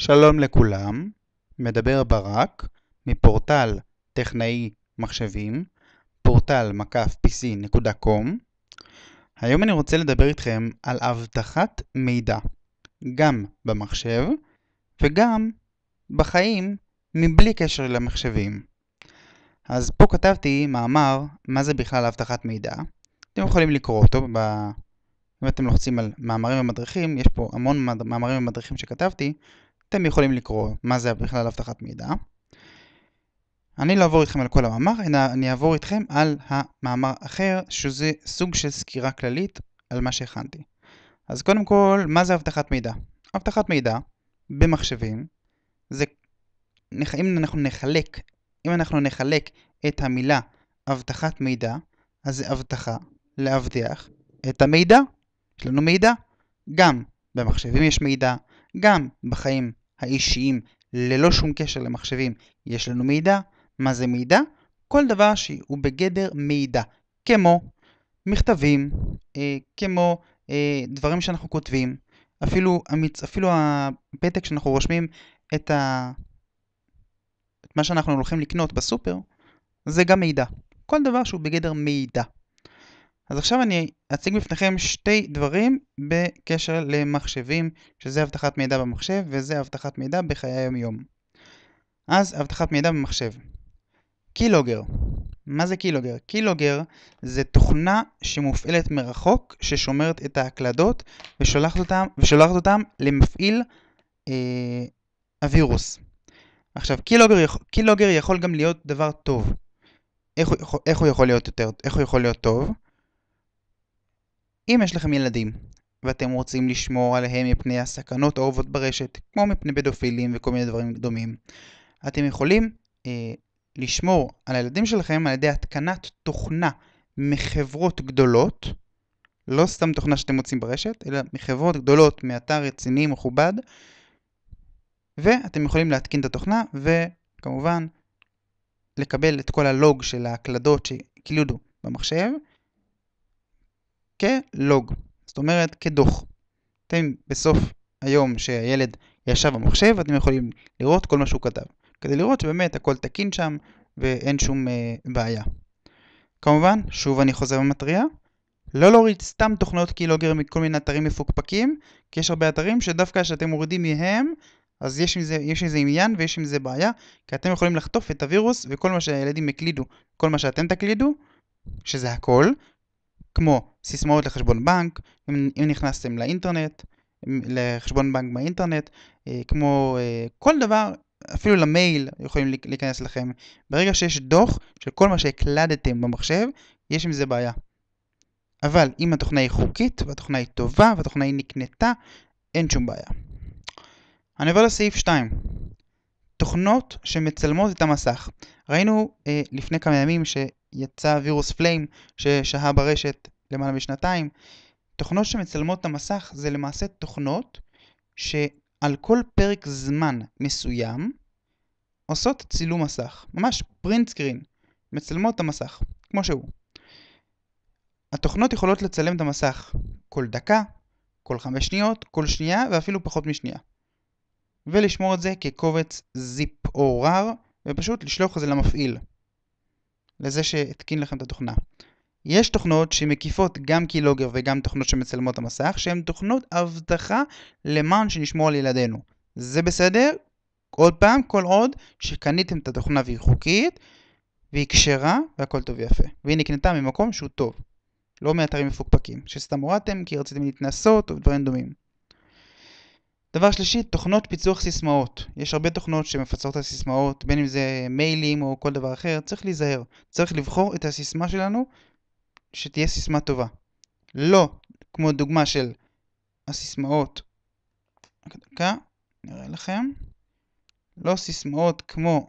שלום לכולם, מדבר ברק מפורטל טכנאי מחשבים, פורטל-pc.com. היום אני רוצה לדבר איתכם על אבטחת מידע, גם במחשב וגם בחיים מבלי קשר למחשבים. אז פה כתבתי מאמר מה זה בכלל אבטחת מידע. אתם יכולים לקרוא אותו ב... אם אתם לוחצים על מאמרים ומדריכים, יש פה המון מאמרים ומדריכים שכתבתי, אתם יכולים לקרוא מה זה בכלל אבטחת מידע. אני לא אעבור איתכם על כל המאמר, אלא אני אעבור איתכם על המאמר אחר, שזה סוג של סקירה כללית על מה שהכנתי. אז קודם כל, מה זה אבטחת מידע? אבטחת מידע במחשבים, זה, אם אנחנו נחלק, אם אנחנו נחלק את המילה אבטחת מידע, אז זה אבטחה לאבטח את המידע. יש לנו מידע, גם במחשבים יש מידע, גם בחיים האישיים ללא שום קשר למחשבים, יש לנו מידע. מה זה מידע? כל דבר שהוא בגדר מידע, כמו מכתבים, אה, כמו אה, דברים שאנחנו כותבים, אפילו, המצ... אפילו הפתק שאנחנו רושמים את, ה... את מה שאנחנו הולכים לקנות בסופר, זה גם מידע. כל דבר שהוא בגדר מידע. אז עכשיו אני אציג בפניכם שתי דברים בקשר למחשבים, שזה אבטחת מידע במחשב וזה אבטחת מידע בחיי היום-יום. אז אבטחת מידע במחשב. קילוגר. מה זה קילוגר? קילוגר זה תוכנה שמופעלת מרחוק, ששומרת את ההקלדות ושולחת אותם, ושולחת אותם למפעיל אה, הווירוס. עכשיו, קילוגר, קילוגר יכול גם להיות דבר טוב. איך הוא, איך הוא יכול להיות יותר, איך הוא יכול להיות טוב? אם יש לכם ילדים, ואתם רוצים לשמור עליהם מפני הסכנות האהובות ברשת, כמו מפני פדופילים וכל מיני דברים דומים, אתם יכולים אה, לשמור על הילדים שלכם על ידי התקנת תוכנה מחברות גדולות, לא סתם תוכנה שאתם מוצאים ברשת, אלא מחברות גדולות, מאתר רציני מכובד, ואתם יכולים להתקין את התוכנה, וכמובן לקבל את כל הלוג של ההקלדות שכילודו במחשב, כלוג, זאת אומרת כדוח. אתם בסוף היום שהילד ישב במחשב, אתם יכולים לראות כל מה שהוא כתב, כדי לראות שבאמת הכל תקין שם ואין שום אה, בעיה. כמובן, שוב אני חוזר ומתריע, לא להוריד סתם תוכנות קילוגר מכל מיני אתרים מפוקפקים, כי יש הרבה אתרים שדווקא כשאתם מורידים מהם, אז יש עם, זה, יש עם זה עניין ויש עם זה בעיה, כי אתם יכולים לחטוף את הווירוס וכל מה שהילדים הקלידו, כל מה שאתם תקלידו, שזה הכל, כמו סיסמאות לחשבון בנק, אם, אם נכנסתם לאינטרנט, לחשבון בנק באינטרנט, אה, כמו אה, כל דבר, אפילו למייל יכולים להיכנס לכם. ברגע שיש דוח של כל מה שהקלדתם במחשב, יש עם זה בעיה. אבל אם התוכנה היא חוקית, והתוכנה היא טובה, והתוכנה היא נקנתה, אין שום בעיה. אני עובר לסעיף 2. תוכנות שמצלמות את המסך. ראינו אה, לפני כמה ימים שיצא וירוס פליים ששהה ברשת למעלה משנתיים, תוכנות שמצלמות את המסך זה למעשה תוכנות שעל כל פרק זמן מסוים עושות צילום מסך, ממש פרינט סקרין, מצלמות את המסך, כמו שהוא. התוכנות יכולות לצלם את המסך כל דקה, כל חמש שניות, כל שנייה ואפילו פחות משנייה. ולשמור את זה כקובץ זיפ או רר, ופשוט לשלוח את זה למפעיל, לזה שהתקין לכם את התוכנה. יש תוכנות שמקיפות גם קילוגר וגם תוכנות שמצלמות את המסך שהן תוכנות אבטחה למען שנשמור על ילדינו. זה בסדר? עוד פעם, כל עוד שקניתם את התוכנה והיא חוקית והיא כשרה והכל טוב ויפה. והיא נקנתה ממקום שהוא טוב. לא מאתרים מפוקפקים, שסתם הורדתם כי רציתם להתנסות או דברים דומים. דבר שלישי, תוכנות פיצוח סיסמאות. יש הרבה תוכנות שמפצחות על סיסמאות, בין אם זה מיילים או כל דבר אחר, צריך להיזהר. צריך לבחור את הסיסמה שלנו שתהיה סיסמה טובה. לא כמו דוגמה של הסיסמאות. רק דקה, נראה לכם. לא סיסמאות כמו...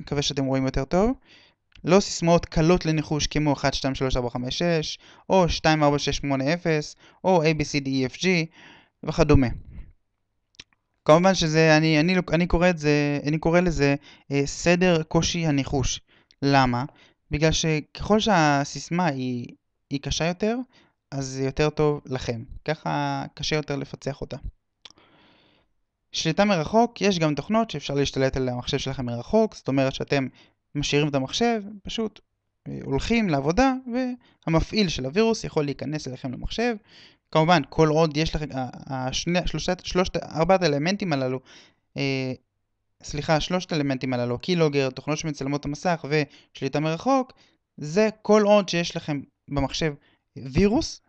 מקווה שאתם רואים יותר טוב. לא סיסמאות קלות לניחוש כמו 1, 2, 3, 4, 5, 6, או 2, 4, 6, 8, 0, או A, B, C, D, E, F, G, וכדומה. כמובן שזה, אני, אני, לא- אני, קורא, זה, אני קורא לזה אה, סדר קושי הניחוש. למה? בגלל שככל שהסיסמה היא, היא קשה יותר, אז זה יותר טוב לכם. ככה קשה יותר לפצח אותה. שליטה מרחוק, יש גם תוכנות שאפשר להשתלט על המחשב שלכם מרחוק, זאת אומרת שאתם משאירים את המחשב, פשוט אה, הולכים לעבודה והמפעיל של הווירוס יכול להיכנס אליכם למחשב. כמובן, כל עוד יש לכם, השני, שלושת, שלושת, ארבעת האלמנטים הללו אה, סליחה, שלושת האלמנטים הללו, קילוגר, תוכנות שמצלמות את המסך ושליטה מרחוק, זה כל עוד שיש לכם במחשב וירוס,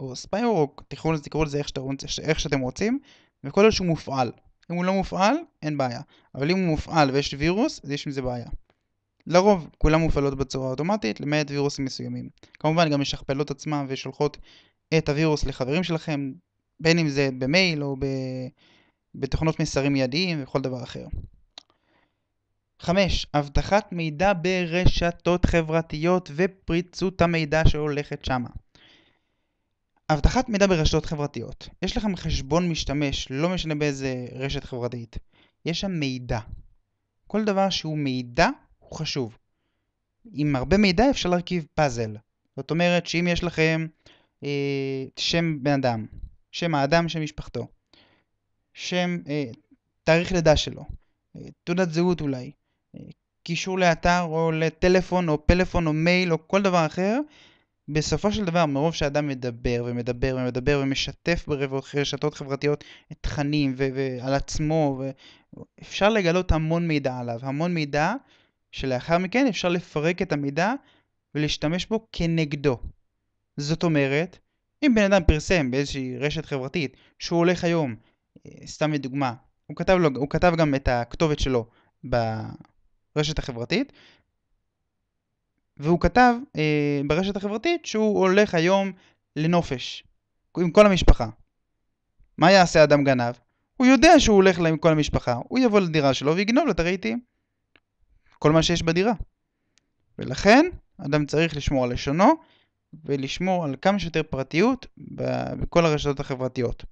או ספייור, או תקראו לזה, תקראו לזה איך, שאתה, איך שאתם רוצים, וכל עוד שהוא מופעל. אם הוא לא מופעל, אין בעיה. אבל אם הוא מופעל ויש וירוס, אז יש עם זה בעיה. לרוב כולם מופעלות בצורה אוטומטית, למעט וירוסים מסוימים. כמובן גם משכפלות עצמם ושולחות את הווירוס לחברים שלכם, בין אם זה במייל או ב... בתוכנות מסרים מיידיים וכל דבר אחר. 5. אבטחת מידע ברשתות חברתיות ופריצות המידע שהולכת שמה. אבטחת מידע ברשתות חברתיות. יש לכם חשבון משתמש, לא משנה באיזה רשת חברתית. יש שם מידע. כל דבר שהוא מידע הוא חשוב. עם הרבה מידע אפשר להרכיב פאזל. זאת אומרת שאם יש לכם אה, שם בן אדם, שם האדם, שם משפחתו, שם, אה, תאריך לידה שלו, אה, תעודת זהות אולי, קישור לאתר או לטלפון או פלאפון או מייל או כל דבר אחר, בסופו של דבר, מרוב שאדם מדבר ומדבר ומדבר ומשתף ברשתות חברתיות תכנים ועל עצמו, ו- אפשר לגלות המון מידע עליו, המון מידע שלאחר מכן אפשר לפרק את המידע ולהשתמש בו כנגדו. זאת אומרת, אם בן אדם פרסם באיזושהי רשת חברתית שהוא הולך היום, אה, סתם לדוגמה, הוא כתב, לו, הוא כתב גם את הכתובת שלו ברשת החברתית. והוא כתב אה, ברשת החברתית שהוא הולך היום לנופש עם כל המשפחה. מה יעשה אדם גנב? הוא יודע שהוא הולך לה עם כל המשפחה, הוא יבוא לדירה שלו ויגנוב לה את הרהיטים. כל מה שיש בדירה. ולכן, אדם צריך לשמור על לשונו ולשמור על כמה שיותר פרטיות בכל הרשתות החברתיות.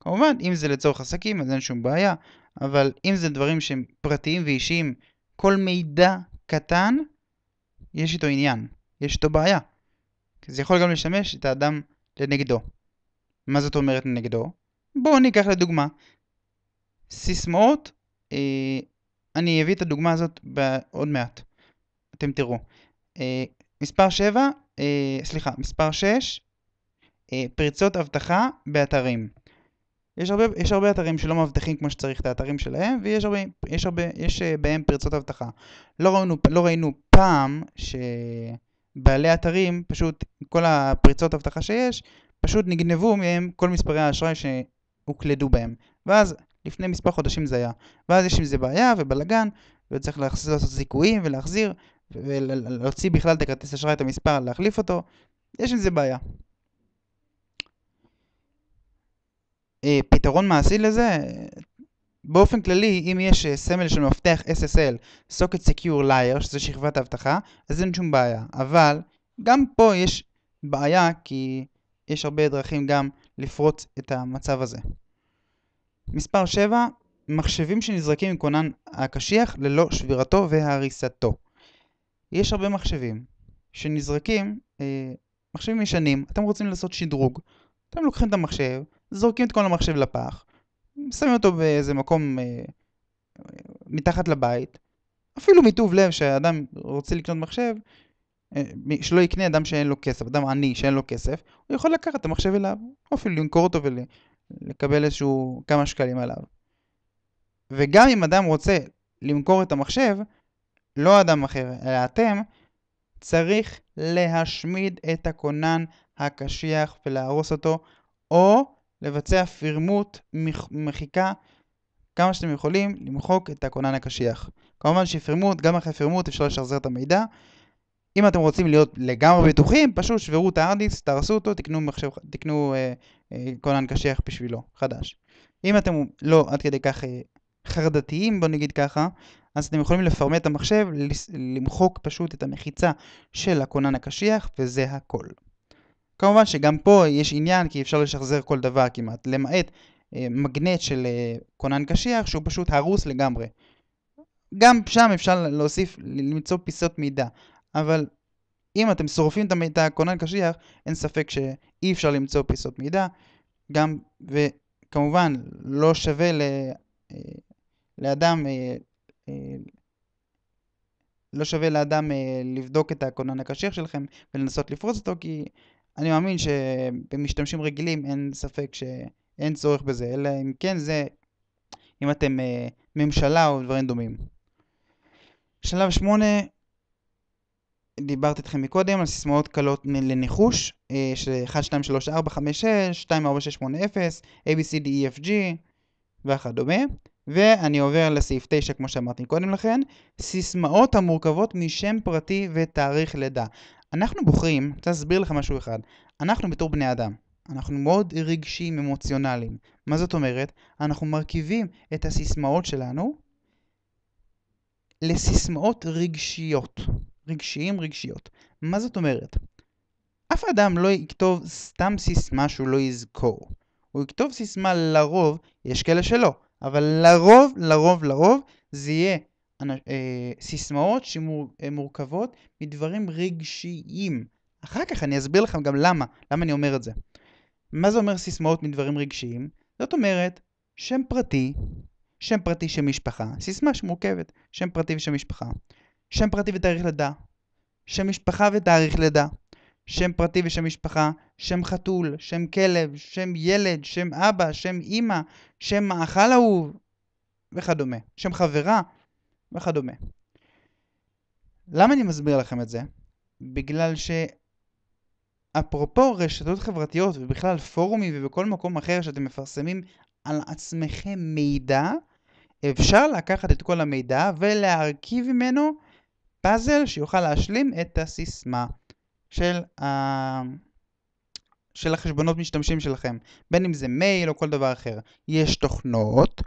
כמובן, אם זה לצורך עסקים אז אין שום בעיה, אבל אם זה דברים שהם פרטיים ואישיים כל מידע קטן, יש איתו עניין, יש איתו בעיה. זה יכול גם לשמש את האדם לנגדו. מה זאת אומרת נגדו? בואו ניקח לדוגמה. סיסמאות, אה, אני אביא את הדוגמה הזאת עוד מעט. אתם תראו. אה, מספר 7, אה, סליחה, מספר 6, אה, פריצות אבטחה באתרים. יש הרבה, יש הרבה אתרים שלא מאבטחים כמו שצריך את האתרים שלהם, ויש הרבה, יש הרבה, יש אה, בהם פרצות אבטחה. לא ראינו, לא ראינו פעם שבעלי אתרים, פשוט כל הפריצות אבטחה שיש, פשוט נגנבו מהם כל מספרי האשראי שהוקלדו בהם. ואז לפני מספר חודשים זה היה. ואז יש עם זה בעיה ובלאגן, וצריך להחזיר, לעשות זיכויים ולהחזיר, ולהוציא בכלל את הכרטיס אשראי, את המספר, להחליף אותו. יש עם זה בעיה. אה, פתרון מעשי לזה, באופן כללי, אם יש אה, סמל של מפתח SSL, Socket Secure Layer, שזה שכבת אבטחה, אז אין שום בעיה. אבל גם פה יש בעיה, כי יש הרבה דרכים גם לפרוץ את המצב הזה. מספר 7, מחשבים שנזרקים עם כונן הקשיח ללא שבירתו והריסתו. יש הרבה מחשבים שנזרקים, אה, מחשבים ישנים, אתם רוצים לעשות שדרוג, אתם לוקחים את המחשב, זורקים את כל המחשב לפח, שמים אותו באיזה מקום אה, מתחת לבית, אפילו מטוב לב שאדם רוצה לקנות מחשב, אה, שלא יקנה אדם שאין לו כסף, אדם עני שאין לו כסף, הוא יכול לקחת את המחשב אליו, או אפילו למכור אותו ולקבל איזשהו כמה שקלים עליו. וגם אם אדם רוצה למכור את המחשב, לא אדם אחר, אלא אתם, צריך להשמיד את הכונן הקשיח ולהרוס אותו, או לבצע פירמוט מחיקה, כמה שאתם יכולים למחוק את הכונן הקשיח. כמובן שפירמוט, גם אחרי פירמוט אפשר לשחזר את המידע. אם אתם רוצים להיות לגמרי בטוחים, פשוט שברו את הארדיס, תהרסו אותו, תקנו, מחשב, תקנו אה, אה, כונן קשיח בשבילו, חדש. אם אתם לא עד כדי כך אה, חרדתיים, בוא נגיד ככה, אז אתם יכולים לפרמט את המחשב, למחוק פשוט את המחיצה של הכונן הקשיח, וזה הכל. כמובן שגם פה יש עניין כי אפשר לשחזר כל דבר כמעט, למעט אה, מגנט של כונן אה, קשיח שהוא פשוט הרוס לגמרי. גם שם אפשר להוסיף, למצוא פיסות מידע, אבל אם אתם שורפים את הכונן קשיח, אין ספק שאי אפשר למצוא פיסות מידע, גם, וכמובן, לא שווה ל, אה, לאדם, לא שווה לאדם לבדוק את הכונן הקשיח שלכם ולנסות לפרוץ אותו, כי אני מאמין שבמשתמשים רגילים אין ספק שאין צורך בזה, אלא אם כן זה אם אתם אה, ממשלה או דברים דומים. שלב 8, דיברתי איתכם מקודם על סיסמאות קלות לניחוש, אה, ש 1, 2, 3, 4, 5, 6, 2, 4, 6, 8, 0, A, B, C, D, E, F, G וכדומה. ואני עובר לסעיף 9 כמו שאמרתי קודם לכן, סיסמאות המורכבות משם פרטי ותאריך לידה. אנחנו בוחרים, אני רוצה להסביר לך משהו אחד, אנחנו בתור בני אדם, אנחנו מאוד רגשיים אמוציונליים. מה זאת אומרת? אנחנו מרכיבים את הסיסמאות שלנו לסיסמאות רגשיות. רגשיים רגשיות. מה זאת אומרת? אף אדם לא יכתוב סתם סיסמה שהוא לא יזכור. הוא יכתוב סיסמה לרוב, יש כאלה שלא, אבל לרוב, לרוב, לרוב, זה יהיה אה, סיסמאות שמורכבות אה, מדברים רגשיים. אחר כך אני אסביר לכם גם למה, למה אני אומר את זה. מה זה אומר סיסמאות מדברים רגשיים? זאת אומרת, שם פרטי, שם פרטי של משפחה, סיסמה שמורכבת, שם פרטי ושם משפחה, שם פרטי ותאריך לידה, שם משפחה ותאריך לידה, שם פרטי ושם משפחה, שם חתול, שם כלב, שם ילד, שם אבא, שם אימא, שם מאכל אהוב וכדומה, שם חברה, וכדומה. למה אני מסביר לכם את זה? בגלל ש... אפרופו רשתות חברתיות ובכלל פורומים ובכל מקום אחר שאתם מפרסמים על עצמכם מידע, אפשר לקחת את כל המידע ולהרכיב ממנו פאזל שיוכל להשלים את הסיסמה של, ה... של החשבונות משתמשים שלכם, בין אם זה מייל או כל דבר אחר. יש תוכנות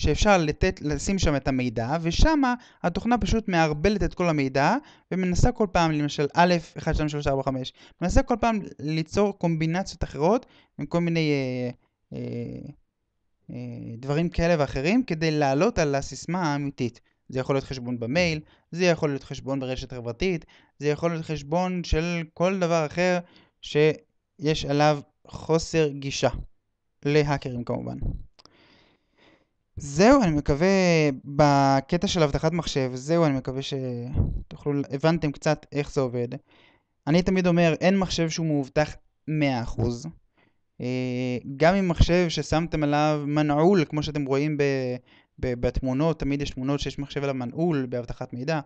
שאפשר לתת, לשים שם את המידע, ושם התוכנה פשוט מערבלת את כל המידע, ומנסה כל פעם, למשל א', 1, 2, 3, 4, 5, מנסה כל פעם ליצור קומבינציות אחרות, עם כל מיני אה, אה, אה, דברים כאלה ואחרים, כדי לעלות על הסיסמה האמיתית. זה יכול להיות חשבון במייל, זה יכול להיות חשבון ברשת חברתית, זה יכול להיות חשבון של כל דבר אחר שיש עליו חוסר גישה. להאקרים כמובן. זהו, אני מקווה בקטע של אבטחת מחשב, זהו, אני מקווה שתוכלו, הבנתם קצת איך זה עובד. אני תמיד אומר, אין מחשב שהוא מאובטח 100%. אה, גם אם מחשב ששמתם עליו מנעול, כמו שאתם רואים ב, ב, בתמונות, תמיד יש תמונות שיש מחשב עליו מנעול באבטחת מידע,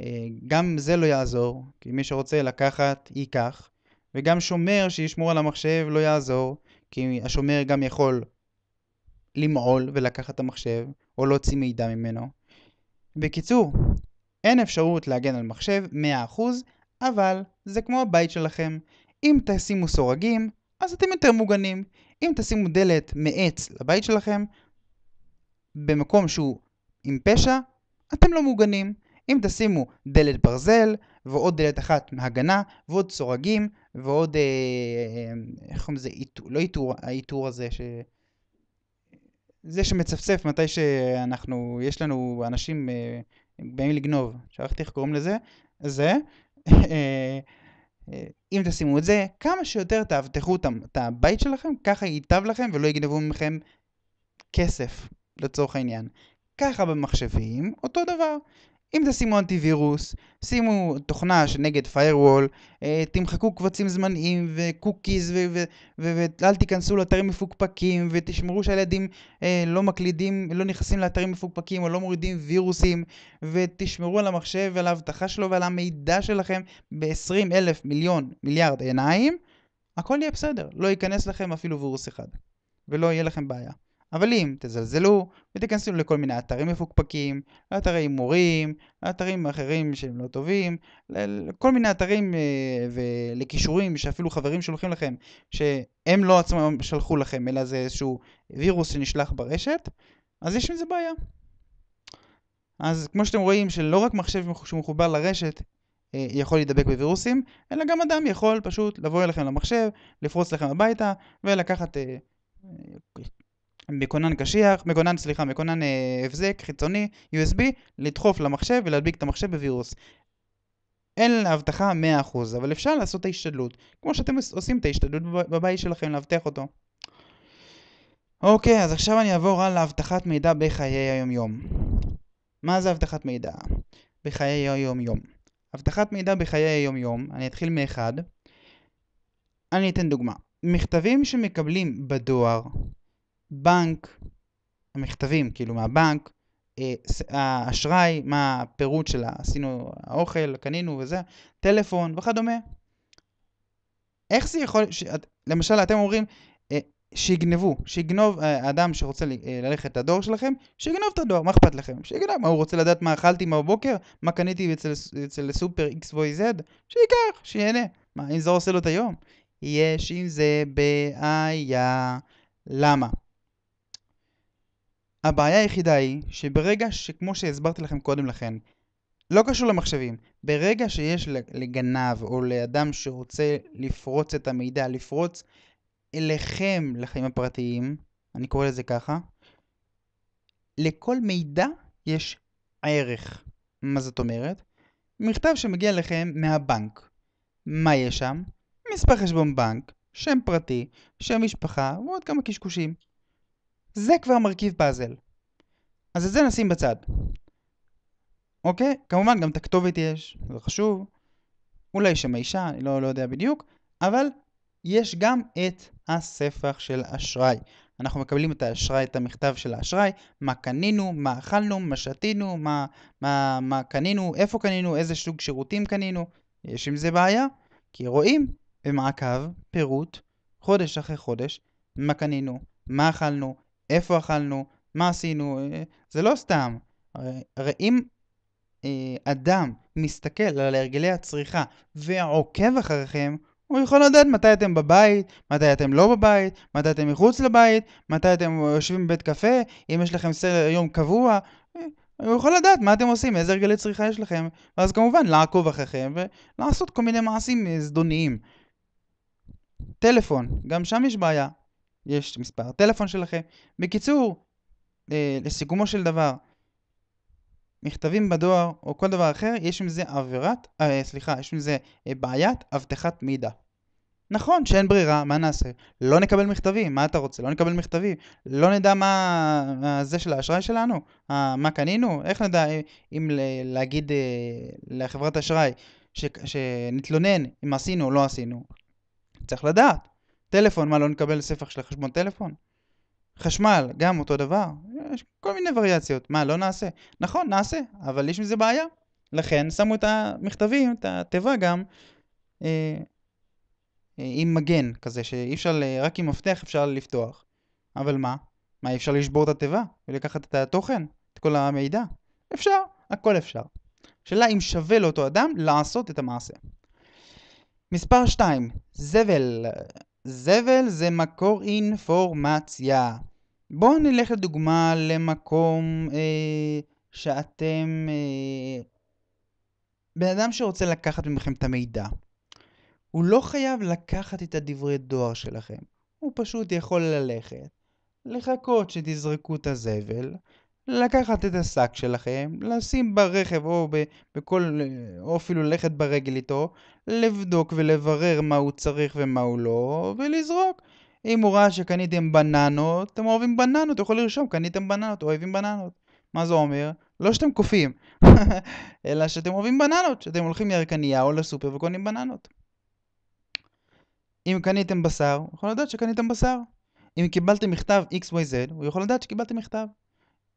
אה, גם זה לא יעזור, כי מי שרוצה לקחת, ייקח. וגם שומר שישמור על המחשב לא יעזור, כי השומר גם יכול למעול ולקחת את המחשב, או להוציא מידע ממנו. בקיצור, אין אפשרות להגן על מחשב 100%, אבל זה כמו הבית שלכם. אם תשימו סורגים, אז אתם יותר מוגנים. אם תשימו דלת מעץ לבית שלכם, במקום שהוא עם פשע, אתם לא מוגנים. אם תשימו דלת ברזל, ועוד דלת אחת מהגנה, ועוד סורגים, ועוד, אה, אה, אה איך קוראים לזה, איתור, לא איתור, האיתור הזה, ש... זה שמצפצף מתי שאנחנו, יש לנו אנשים אה, באים לגנוב, שכחתי איך קוראים לזה, זה. אה, אה, אם תשימו את זה, כמה שיותר תאבטחו את הבית שלכם, ככה ייטב לכם ולא יגנבו מכם כסף, לצורך העניין. ככה במחשבים, אותו דבר. אם תשימו אנטיווירוס, שימו תוכנה שנגד firewall, אה, תמחקו קבצים זמניים וקוקיז ואל תיכנסו לאתרים מפוקפקים ותשמרו שהילדים אה, לא מקלידים, לא נכנסים לאתרים מפוקפקים או לא מורידים וירוסים ותשמרו על המחשב ועל האבטחה שלו ועל המידע שלכם ב-20 אלף מיליון מיליארד עיניים, הכל יהיה בסדר, לא ייכנס לכם אפילו וירוס אחד ולא יהיה לכם בעיה. אבל אם תזלזלו ותיכנסו לכל מיני אתרים מפוקפקים, לאתרי הימורים, לאתרים אחרים שהם לא טובים, לכל מיני אתרים אה, ולכישורים שאפילו חברים שולחים לכם, שהם לא עצמם שלחו לכם, אלא זה איזשהו וירוס שנשלח ברשת, אז יש עם זה בעיה. אז כמו שאתם רואים, שלא רק מחשב שמחובר לרשת אה, יכול להידבק בווירוסים, אלא גם אדם יכול פשוט לבוא אליכם למחשב, לפרוץ לכם הביתה ולקחת אה, מקונן קשיח, מקונן סליחה, מקונן אה, הבזק חיצוני, USB, לדחוף למחשב ולהדביק את המחשב בווירוס. אין להבטחה 100% אבל אפשר לעשות את ההשתדלות, כמו שאתם עושים את ההשתדלות בבית שלכם לאבטח אותו. אוקיי, אז עכשיו אני אעבור על אבטחת מידע בחיי היום-יום. מה זה אבטחת מידע? בחיי היום-יום. אבטחת מידע בחיי היום-יום, אני אתחיל מאחד. אני אתן דוגמה. מכתבים שמקבלים בדואר, בנק, המכתבים, כאילו מהבנק, אה, האשראי, מה הפירוט של עשינו האוכל, קנינו וזה, טלפון וכדומה. איך זה יכול, ש... למשל אתם אומרים אה, שיגנבו, שיגנוב אה, אדם שרוצה ללכת את הדואר שלכם, שיגנוב את הדואר, מה אכפת לכם? שיגנוב, מה הוא רוצה לדעת מה אכלתי מהבוקר, מה קניתי אצל, אצל סופר XYZ, שייקח, שיהנה. מה, אם זה עושה לו את היום? יש עם זה בעיה. למה? הבעיה היחידה היא שברגע שכמו שהסברתי לכם קודם לכן לא קשור למחשבים ברגע שיש לגנב או לאדם שרוצה לפרוץ את המידע לפרוץ אליכם לחיים הפרטיים אני קורא לזה ככה לכל מידע יש ערך מה זאת אומרת? מכתב שמגיע לכם מהבנק מה יש שם? מספר חשבון בנק, שם פרטי, שם משפחה ועוד כמה קשקושים זה כבר מרכיב פאזל. אז את זה נשים בצד. אוקיי? כמובן גם את הכתובת יש, זה חשוב. אולי שם האישה, אני לא, לא יודע בדיוק, אבל יש גם את הספח של אשראי. אנחנו מקבלים את האשראי, את המכתב של האשראי, מה קנינו, מה אכלנו, מה שתינו, מה, מה, מה קנינו, איפה קנינו, איזה סוג שירותים קנינו. יש עם זה בעיה, כי רואים במעקב, פירוט, חודש אחרי חודש, מה קנינו, מה אכלנו, איפה אכלנו, מה עשינו, אה, זה לא סתם. הרי אם אה, אדם מסתכל על הרגלי הצריכה ועוקב אחריכם, הוא יכול לדעת מתי אתם בבית, מתי אתם לא בבית, מתי אתם מחוץ לבית, מתי אתם יושבים בבית קפה, אם יש לכם סדר יום קבוע. אה, הוא יכול לדעת מה אתם עושים, איזה הרגלי צריכה יש לכם, ואז כמובן לעקוב אחריכם ולעשות כל מיני מעשים זדוניים. טלפון, גם שם יש בעיה. יש מספר הטלפון שלכם. בקיצור, אה, לסיכומו של דבר, מכתבים בדואר או כל דבר אחר, יש עם זה עבירת, אה, סליחה, יש עם זה אה, בעיית אבטחת מידע. נכון שאין ברירה, מה נעשה? לא נקבל מכתבים, מה אתה רוצה? לא נקבל מכתבים, לא נדע מה זה של האשראי שלנו, אה, מה קנינו, איך נדע אה, אם להגיד אה, לחברת אשראי שנתלונן אם עשינו או לא עשינו? צריך לדעת. טלפון, מה, לא נקבל ספח של החשבון טלפון? חשמל, גם אותו דבר. יש כל מיני וריאציות. מה, לא נעשה? נכון, נעשה, אבל יש מזה בעיה. לכן שמו את המכתבים, את התיבה גם, אה, אה, עם מגן כזה, שאי אפשר, רק עם מפתח אפשר לפתוח. אבל מה? מה, אי אפשר לשבור את התיבה ולקחת את התוכן, את כל המידע? אפשר, הכל אפשר. השאלה אם שווה לאותו אדם לעשות את המעשה. מספר 2, זבל. זבל זה מקור אינפורמציה. בואו נלך לדוגמה למקום אה, שאתם... אה, בן אדם שרוצה לקחת ממכם את המידע. הוא לא חייב לקחת את הדברי דואר שלכם. הוא פשוט יכול ללכת, לחכות שתזרקו את הזבל, לקחת את השק שלכם, לשים ברכב או בכל, או אפילו ללכת ברגל איתו, לבדוק ולברר מה הוא צריך ומה הוא לא, ולזרוק. אם הוא ראה שקניתם בננות, אתם אוהבים בננות, הוא יכול לרשום, קניתם בננות, אוהבים בננות. מה זה אומר? לא שאתם קופים, אלא שאתם אוהבים בננות, שאתם הולכים לירקניה או לסופר וקונים בננות. אם קניתם בשר, הוא יכול לדעת שקניתם בשר. אם קיבלתם מכתב XYZ, הוא יכול לדעת שקיבלתם מכתב.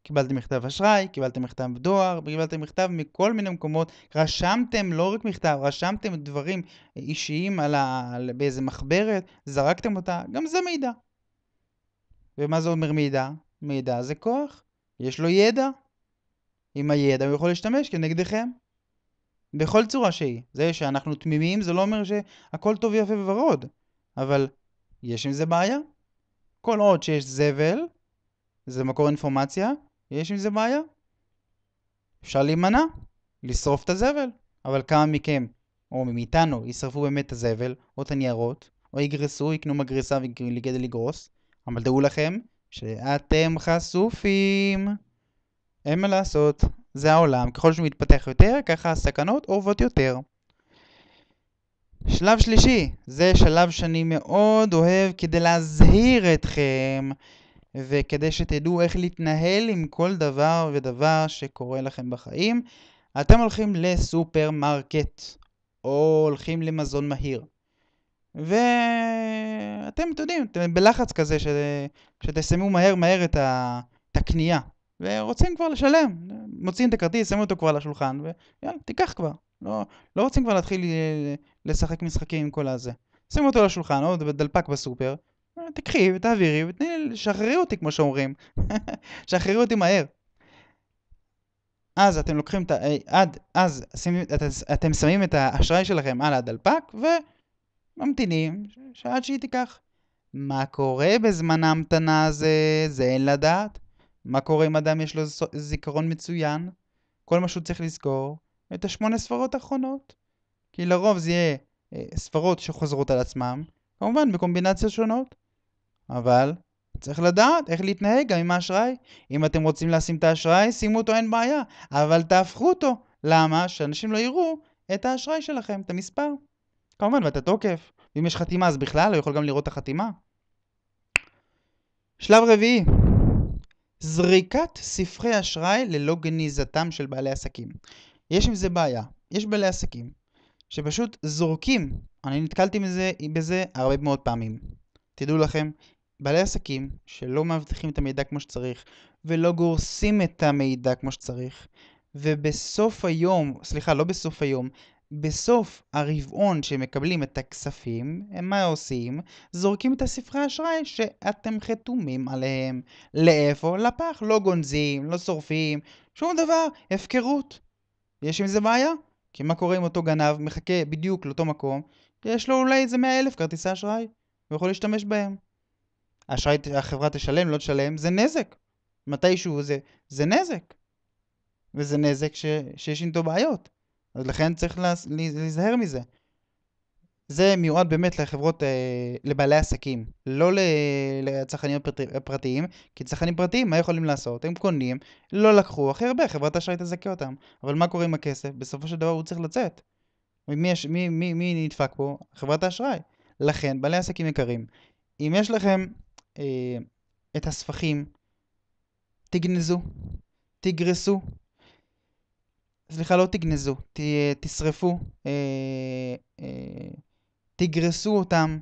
קיבלתם מכתב אשראי, קיבלתם מכתב דואר, קיבלתם מכתב מכל מיני מקומות, רשמתם לא רק מכתב, רשמתם דברים אישיים על ה... על... באיזה מחברת, זרקתם אותה, גם זה מידע. ומה זה אומר מידע? מידע זה כוח, יש לו ידע. עם הידע הוא יכול להשתמש כנגדכם. בכל צורה שהיא. זה שאנחנו תמימים זה לא אומר שהכל טוב יפה וורוד, אבל יש עם זה בעיה. כל עוד שיש זבל, זה מקור אינפורמציה, יש עם זה בעיה? אפשר להימנע, לשרוף את הזבל. אבל כמה מכם, או מאיתנו, ישרפו באמת את הזבל, או את הניירות, או יגרסו, יקנו מגרסה כדי לגרוס, אבל דעו לכם שאתם חשופים. אין מה לעשות, זה העולם, ככל שהוא מתפתח יותר, ככה הסכנות אורבות יותר. שלב שלישי, זה שלב שאני מאוד אוהב כדי להזהיר אתכם וכדי שתדעו איך להתנהל עם כל דבר ודבר שקורה לכם בחיים, אתם הולכים לסופרמרקט, או הולכים למזון מהיר. ואתם, אתם יודעים, אתם בלחץ כזה ש... שתסיימו מהר מהר את, ה... את הקנייה, ורוצים כבר לשלם, מוציאים את הכרטיס, שמים אותו כבר על השולחן, ויאללה, תיקח כבר. לא, לא רוצים כבר להתחיל אה, לשחק משחקים עם כל הזה. שימו אותו על השולחן, או בדלפק בסופר, תקחי ותעבירי ותני, לי, שחררי אותי כמו שאומרים. שחררי אותי מהר. אז אתם לוקחים את ה... אה, עד... אז שימ, את, אתם שמים את האשראי שלכם על הדלפק וממתינים שעד שהיא תיקח. מה קורה בזמן ההמתנה הזה? זה אין לדעת. מה קורה אם אדם יש לו זיכרון מצוין? כל מה שהוא צריך לזכור, את השמונה ספרות האחרונות. כי לרוב זה יהיה אה, ספרות שחוזרות על עצמם, כמובן בקומבינציות שונות. אבל צריך לדעת איך להתנהג גם עם האשראי. אם אתם רוצים לשים את האשראי, שימו אותו, אין בעיה, אבל תהפכו אותו. למה? שאנשים לא יראו את האשראי שלכם, את המספר. כמובן, ואת התוקף. ואם יש חתימה, אז בכלל, הוא יכול גם לראות את החתימה. שלב רביעי, זריקת ספרי אשראי ללא גניזתם של בעלי עסקים. יש עם זה בעיה. יש בעלי עסקים שפשוט זורקים, אני נתקלתי בזה, בזה הרבה מאוד פעמים. תדעו לכם, בעלי עסקים שלא מאבטחים את המידע כמו שצריך ולא גורסים את המידע כמו שצריך ובסוף היום, סליחה, לא בסוף היום, בסוף הרבעון שמקבלים את הכספים, הם מה עושים? זורקים את הספרי האשראי שאתם חתומים עליהם. לאיפה? לפח. לא גונזים, לא שורפים, שום דבר. הפקרות. יש עם זה בעיה? כי מה קורה אם אותו גנב מחכה בדיוק לאותו מקום, יש לו אולי איזה 100 אלף כרטיסי אשראי, הוא יכול להשתמש בהם. האשראי, החברה תשלם, לא תשלם, זה נזק. מתישהו זה, זה נזק. וזה נזק ש, שיש איתו בעיות. אז לכן צריך לה, להיזהר מזה. זה מיועד באמת לחברות, אה, לבעלי עסקים, לא לצרכנים הפרטיים, כי צרכנים פרטיים, מה יכולים לעשות? הם קונים, לא לקחו הכי הרבה, חברת אשראי תזכה אותם. אבל מה קורה עם הכסף? בסופו של דבר הוא צריך לצאת. מי, מי, מי, מי נדפק פה? חברת האשראי. לכן, בעלי עסקים יקרים, אם יש לכם אה, את הספחים, תגנזו, תגרסו, סליחה, לא תגנזו, ת, תשרפו, אה, אה, תגרסו אותם,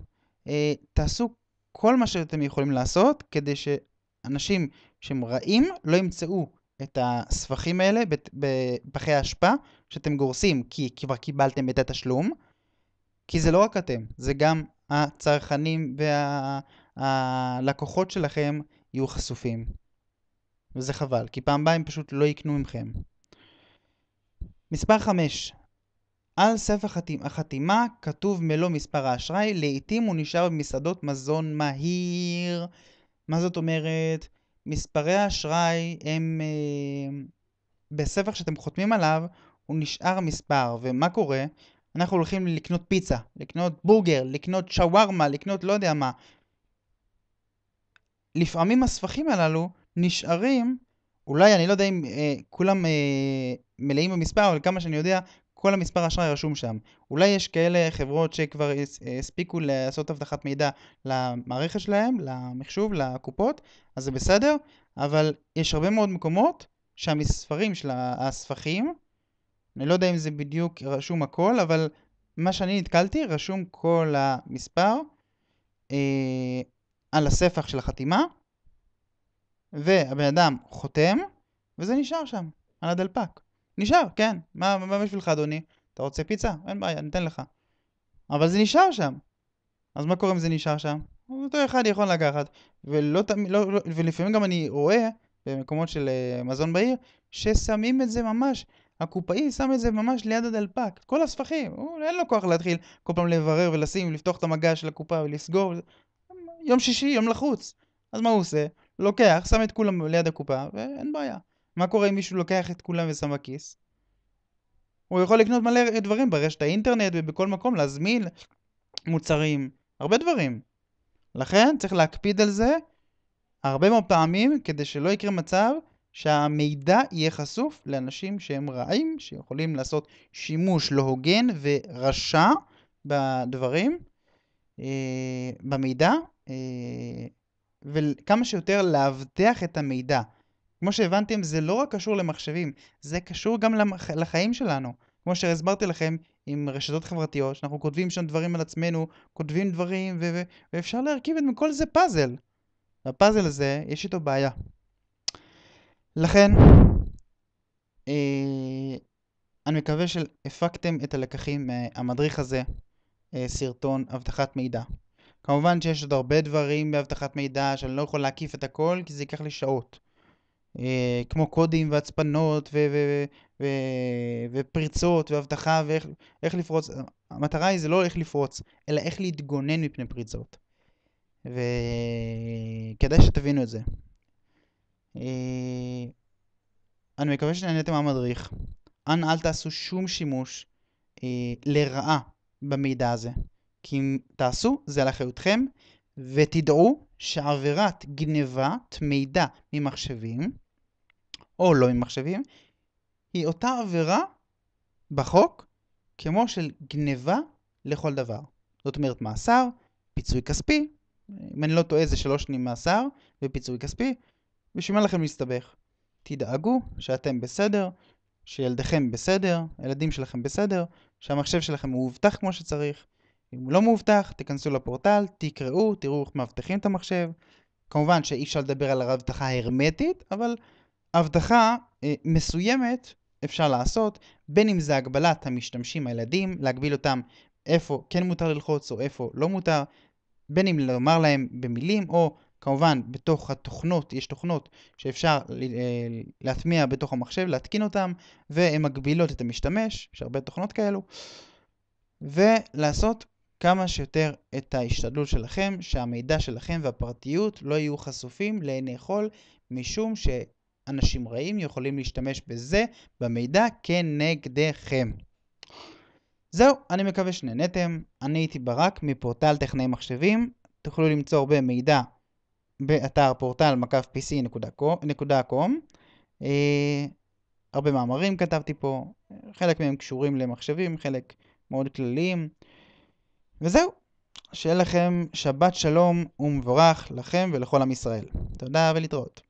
אה, תעשו כל מה שאתם יכולים לעשות כדי שאנשים שהם רעים לא ימצאו את הספחים האלה בפחי האשפה שאתם גורסים כי כבר קיבלתם את התשלום, כי זה לא רק אתם, זה גם הצרכנים וה... הלקוחות שלכם יהיו חשופים. וזה חבל, כי פעם הבאה הם פשוט לא יקנו ממכם. מספר 5. על ספר החתימ... החתימה כתוב מלוא מספר האשראי, לעתים הוא נשאר במסעדות מזון מהיר. מה זאת אומרת? מספרי האשראי הם... אה, בספר שאתם חותמים עליו, הוא נשאר מספר, ומה קורה? אנחנו הולכים לקנות פיצה, לקנות בורגר, לקנות שווארמה, לקנות לא יודע מה, לפעמים הספחים הללו נשארים, אולי, אני לא יודע אם אה, כולם אה, מלאים במספר, אבל כמה שאני יודע, כל המספר אשראי רשום שם. אולי יש כאלה חברות שכבר אה, הספיקו לעשות אבטחת מידע למערכת שלהם, למחשוב, לקופות, אז זה בסדר, אבל יש הרבה מאוד מקומות שהמספרים של הספחים, אני לא יודע אם זה בדיוק רשום הכל, אבל מה שאני נתקלתי, רשום כל המספר. אה, על הספח של החתימה, והבן אדם חותם, וזה נשאר שם, על הדלפק. נשאר, כן. מה, מה בשבילך, אדוני? אתה רוצה פיצה? אין בעיה, ניתן לך. אבל זה נשאר שם. אז מה קורה אם זה נשאר שם? אותו אחד יכול לקחת, ולא, לא, לא, ולפעמים גם אני רואה במקומות של אה, מזון בעיר, ששמים את זה ממש, הקופאי שם את זה ממש ליד הדלפק, כל הספחים, הוא, אין לו כוח להתחיל כל פעם לברר ולשים, לפתוח את המגע של הקופה ולסגור, יום שישי, יום לחוץ. אז מה הוא עושה? לוקח, שם את כולם ליד הקופה, ואין בעיה. מה קורה אם מישהו לוקח את כולם ושם בכיס? הוא יכול לקנות מלא דברים ברשת האינטרנט ובכל מקום, להזמין מוצרים, הרבה דברים. לכן צריך להקפיד על זה הרבה מאוד פעמים כדי שלא יקרה מצב שהמידע יהיה חשוף לאנשים שהם רעים, שיכולים לעשות שימוש לא הוגן ורשע בדברים, אה, במידע, אה, וכמה שיותר לאבטח את המידע. כמו שהבנתם, זה לא רק קשור למחשבים, זה קשור גם למח... לחיים שלנו. כמו שהסברתי לכם, עם רשתות חברתיות, שאנחנו כותבים שם דברים על עצמנו, כותבים דברים, ו- ואפשר להרכיב את מכל זה פאזל. והפאזל הזה, יש איתו בעיה. לכן, אה, אני מקווה שהפקתם את הלקחים מהמדריך אה, הזה, אה, סרטון אבטחת מידע. כמובן שיש עוד הרבה דברים באבטחת מידע שאני לא יכול להקיף את הכל כי זה ייקח לי שעות. אה, כמו קודים והצפנות ו- ו- ו- ופריצות ואבטחה ואיך לפרוץ. המטרה היא זה לא איך לפרוץ, אלא איך להתגונן מפני פריצות. וכדאי שתבינו את זה. אה, אני מקווה שנהניתם מהמדריך. אנא אל תעשו שום שימוש אה, לרעה במידע הזה. כי אם תעשו, זה על אחריותכם, ותדעו שעבירת גנבת מידע ממחשבים, או לא ממחשבים, היא אותה עבירה בחוק כמו של גנבה לכל דבר. זאת אומרת מאסר, פיצוי כספי, אם אני לא טועה זה שלוש שנים מאסר ופיצוי כספי, בשביל מה לכם להסתבך? תדאגו שאתם בסדר, שילדיכם בסדר, הילדים שלכם בסדר, שהמחשב שלכם מאובטח כמו שצריך, אם הוא לא מאובטח, תיכנסו לפורטל, תקראו, תראו איך מאבטחים את המחשב. כמובן שאי אפשר לדבר על האבטחה ההרמטית, אבל אבטחה אה, מסוימת אפשר לעשות, בין אם זה הגבלת המשתמשים הילדים, להגביל אותם איפה כן מותר ללחוץ או איפה לא מותר, בין אם לומר להם במילים או כמובן בתוך התוכנות, יש תוכנות שאפשר אה, להטמיע בתוך המחשב, להתקין אותם, והן מגבילות את המשתמש, יש הרבה תוכנות כאלו, ולעשות כמה שיותר את ההשתדלות שלכם, שהמידע שלכם והפרטיות לא יהיו חשופים לעיני חול, משום שאנשים רעים יכולים להשתמש בזה, במידע, כנגדכם. זהו, אני מקווה שנהנתם. אני הייתי ברק מפורטל טכנאי מחשבים. תוכלו למצוא הרבה מידע באתר פורטל מקף pc.com. אה, הרבה מאמרים כתבתי פה, חלק מהם קשורים למחשבים, חלק מאוד כלליים. וזהו, שיהיה לכם שבת שלום ומבורך לכם ולכל עם ישראל. תודה ולהתראות.